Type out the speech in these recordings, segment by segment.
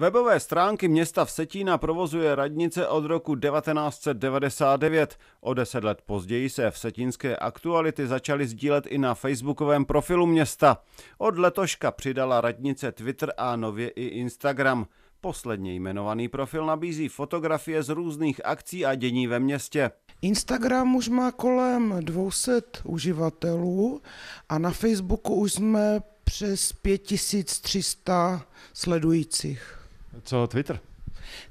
Webové stránky města Vsetína provozuje radnice od roku 1999. O deset let později se vsetínské aktuality začaly sdílet i na facebookovém profilu města. Od letoška přidala radnice Twitter a nově i Instagram. Posledně jmenovaný profil nabízí fotografie z různých akcí a dění ve městě. Instagram už má kolem 200 uživatelů a na Facebooku už jsme přes 5300 sledujících. Co Twitter?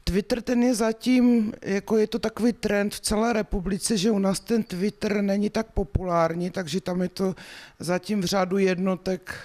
Twitter ten je zatím, jako je to takový trend v celé republice, že u nás ten Twitter není tak populární, takže tam je to zatím v řádu jednotek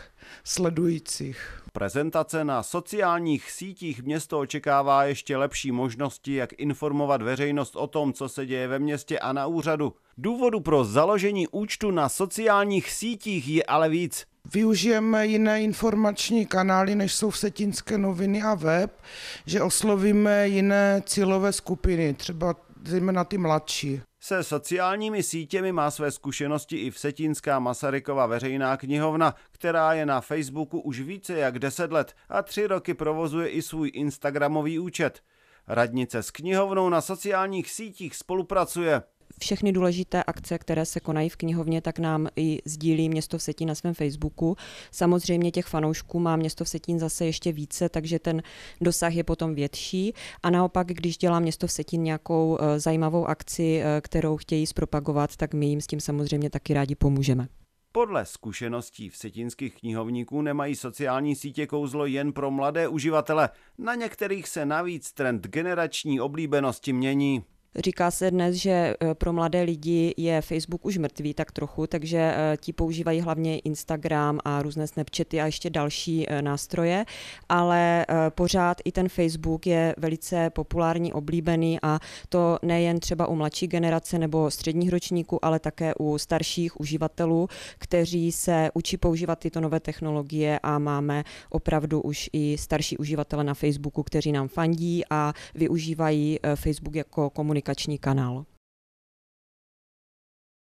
sledujících. Prezentace na sociálních sítích město očekává ještě lepší možnosti, jak informovat veřejnost o tom, co se děje ve městě a na úřadu. Důvodu pro založení účtu na sociálních sítích je ale víc využijeme jiné informační kanály, než jsou setinské noviny a web, že oslovíme jiné cílové skupiny, třeba zejména ty mladší. Se sociálními sítěmi má své zkušenosti i Vsetínská Masarykova veřejná knihovna, která je na Facebooku už více jak 10 let a tři roky provozuje i svůj Instagramový účet. Radnice s knihovnou na sociálních sítích spolupracuje všechny důležité akce, které se konají v knihovně, tak nám i sdílí Město Vsetín na svém Facebooku. Samozřejmě těch fanoušků má Město Vsetín zase ještě více, takže ten dosah je potom větší. A naopak, když dělá Město Vsetín nějakou eh, zajímavou akci, eh, kterou chtějí zpropagovat, tak my jim s tím samozřejmě taky rádi pomůžeme. Podle zkušeností vsetinských knihovníků nemají sociální sítě kouzlo jen pro mladé uživatele. Na některých se navíc trend generační oblíbenosti mění. Říká se dnes, že eh, pro mladé lidi je Facebook už mrtvý tak trochu, takže eh, ti používají hlavně Instagram a různé Snapchaty a ještě další eh, nástroje, ale pořád i ten Facebook je velice populární, oblíbený a to nejen třeba u mladší generace nebo středních ročníků, ale také u starších uživatelů, kteří se učí používat tyto nové technologie a máme opravdu už i starší uživatele na Facebooku, kteří nám fandí a využívají Facebook jako komunikaci komunikační kanál.